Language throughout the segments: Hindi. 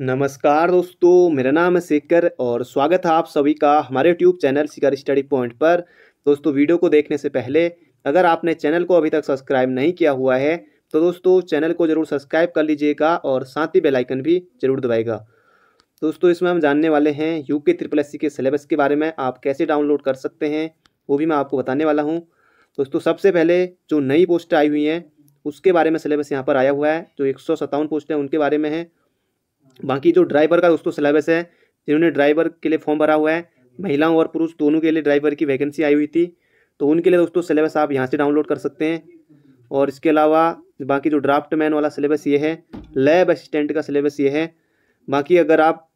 नमस्कार दोस्तों मेरा नाम है शेखर और स्वागत है आप सभी का हमारे YouTube channel Shikhar study point पर दोस्तों वीडियो को देखने से पहले अगर आपने चैनल को अभी तक सब्सक्राइब नहीं किया हुआ है तो दोस्तों चैनल को जरूर सब्सक्राइब कर लीजिएगा और साथ ही बेलाइकन भी जरूर दबाएगा दोस्तों इसमें हम जानने वाले हैं यू के ट्रिपल एस के सिलेबस के बारे में आप कैसे डाउनलोड कर सकते हैं वो भी मैं आपको बताने वाला हूँ दोस्तों सबसे पहले जो नई पोस्टें आई हुई हैं उसके बारे में सिलेबस यहाँ पर आया हुआ है जो एक सौ सत्तावन पोस्ट हैं उनके बारे में है बाकी जो ड्राइवर का दोस्तों सिलेबस है जिन्होंने ड्राइवर के लिए फॉर्म भरा हुआ है महिलाओं और पुरुष दोनों के लिए ड्राइवर की वैकेंसी आई हुई थी तो उनके लिए दोस्तों सिलेबस आप यहाँ से डाउनलोड कर सकते हैं और इसके अलावा बाकी जो ड्राफ्ट मैन वाला सिलेबस ये है लैब असिस्टेंट का सिलेबस ये है बाकी अगर आप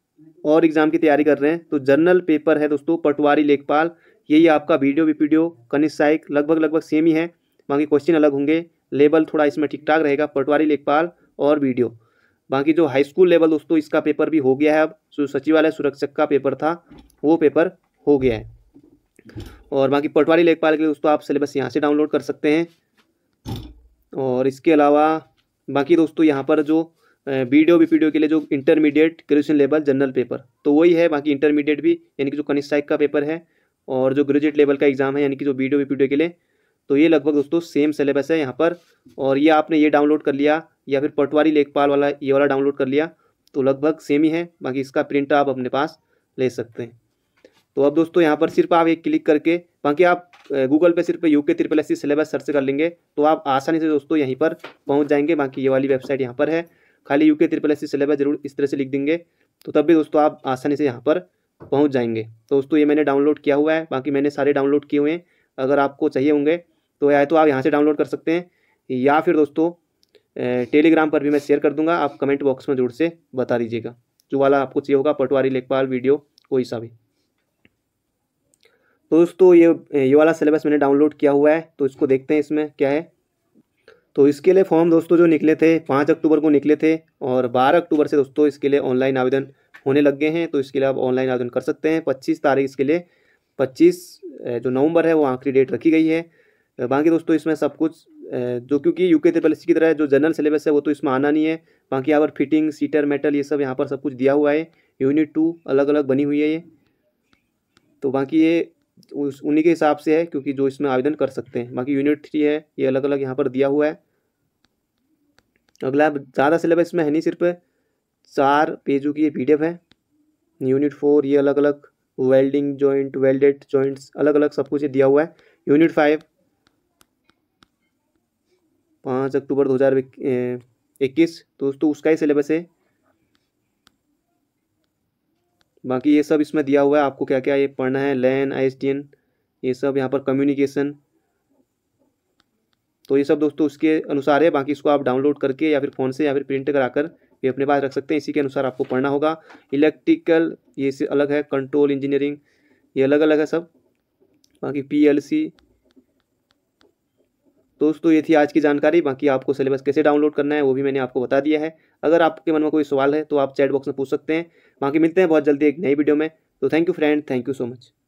और एग्ज़ाम की तैयारी कर रहे हैं तो जर्नल पेपर है दोस्तों पटवारी लेखपाल यही आपका वीडियो भी पीडियो कनिष्ठ लगभग लगभग सेम ही है बाकी क्वेश्चन अलग होंगे लेबल थोड़ा इसमें ठीक ठाक रहेगा पटवारी लेखपाल और वीडियो बाकी जो हाई स्कूल लेवल दोस्तों इसका पेपर भी हो गया है अब जो सचिवालय सुरक्षक का पेपर था वो पेपर हो गया है और बाकी पटवारी लेखपाल के लिए दोस्तों आप सिलेबस यहाँ से डाउनलोड कर सकते हैं और इसके अलावा बाकी दोस्तों यहाँ पर जो वीडियो भी पीडियो के लिए जो intermediate graduation level general paper तो वही है बाकी इंटरमीडिएट भी यानी कि जो कनिष्ठ साइक का पेपर है और जो ग्रेजुएट लेवल का एग्ज़ाम है यानी कि जो वीडियो भी पीडियो के लिए तो ये लगभग दोस्तों सेम सिलेबस है यहाँ पर और ये आपने ये डाउनलोड कर लिया या फिर पटवारी लेखपाल वाला ये वाला डाउनलोड कर लिया तो लगभग सेम ही है बाकी इसका प्रिंट आप अपने पास ले सकते हैं तो अब दोस्तों यहाँ पर सिर्फ आप एक क्लिक करके बाकी आप गूगल पे सिर्फ यू के त्रिपल एस सिलेबस सर्च कर लेंगे तो आप आसानी से दोस्तों यहीं पर पहुँच जाएंगे बाकी ये वाली वेबसाइट यहाँ पर है खाली यू के त्रिपल एस सिलेबस जरूर इस तरह से लिख देंगे तो तब भी दोस्तों आप आसानी से यहाँ पर पहुँच जाएंगे तो दोस्तों ये मैंने डाउनलोड किया हुआ है बाकी मैंने सारे डाउनलोड किए हुए हैं अगर आपको चाहिए होंगे तो या तो आप यहाँ से डाउनलोड कर सकते हैं या फिर दोस्तों टेलीग्राम पर भी मैं शेयर कर दूंगा आप कमेंट बॉक्स में जोर से बता दीजिएगा जो वाला आपको चाहिए होगा पटवारी लेखपाल वीडियो कोई सा भी तो दोस्तों ये ये वाला सिलेबस मैंने डाउनलोड किया हुआ है तो इसको देखते हैं इसमें क्या है तो इसके लिए फॉर्म दोस्तों जो निकले थे पाँच अक्टूबर को निकले थे और बारह अक्टूबर से दोस्तों इसके लिए ऑनलाइन आवेदन होने लग गए हैं तो इसके लिए आप ऑनलाइन आवेदन कर सकते हैं पच्चीस तारीख इसके लिए पच्चीस जो नवंबर है वो आखिरी डेट रखी गई है बाकी दोस्तों इसमें सब कुछ तो जो क्योंकि यूके ट्रिपल की तरह जो जनरल सिलेबस है वो तो इसमें आना नहीं है बाकी यहाँ पर फिटिंग सीटर मेटल ये सब यहाँ पर सब कुछ दिया हुआ है यूनिट टू अलग अलग बनी हुई है ये तो बाकी ये उन्हीं के हिसाब से है क्योंकि जो इसमें आवेदन कर सकते हैं बाकी यूनिट थ्री है ये अलग अलग यहाँ पर दिया हुआ है अगला ज़्यादा सिलेबस इसमें है नहीं सिर्फ चार पेजों की ये पी है यूनिट फोर ये अलग अलग वेल्डिंग जॉइंट वेल्डेड जॉइंट्स अलग अलग सब कुछ दिया हुआ है यूनिट फाइव पाँच अक्टूबर दो हज़ार इक्कीस तो दोस्तों उसका ही सिलेबस है बाकी ये सब इसमें दिया हुआ है आपको क्या क्या ये पढ़ना है लैन आई e ये सब यहाँ पर कम्युनिकेशन तो ये सब दोस्तों उसके अनुसार है बाकी इसको आप डाउनलोड करके या फिर फ़ोन से या फिर प्रिंट कराकर ये अपने पास रख सकते हैं इसी के अनुसार आपको पढ़ना होगा इलेक्ट्रिकल ये से अलग है कंट्रोल इंजीनियरिंग ये अलग अलग है सब बाकी पी तो दोस्तों ये थी आज की जानकारी बाकी आपको सिलेबस कैसे डाउनलोड करना है वो भी मैंने आपको बता दिया है अगर आपके मन में कोई सवाल है तो आप चैट बॉक्स में पूछ सकते हैं बाकी मिलते हैं बहुत जल्दी एक नई वीडियो में तो thank you friend thank you so much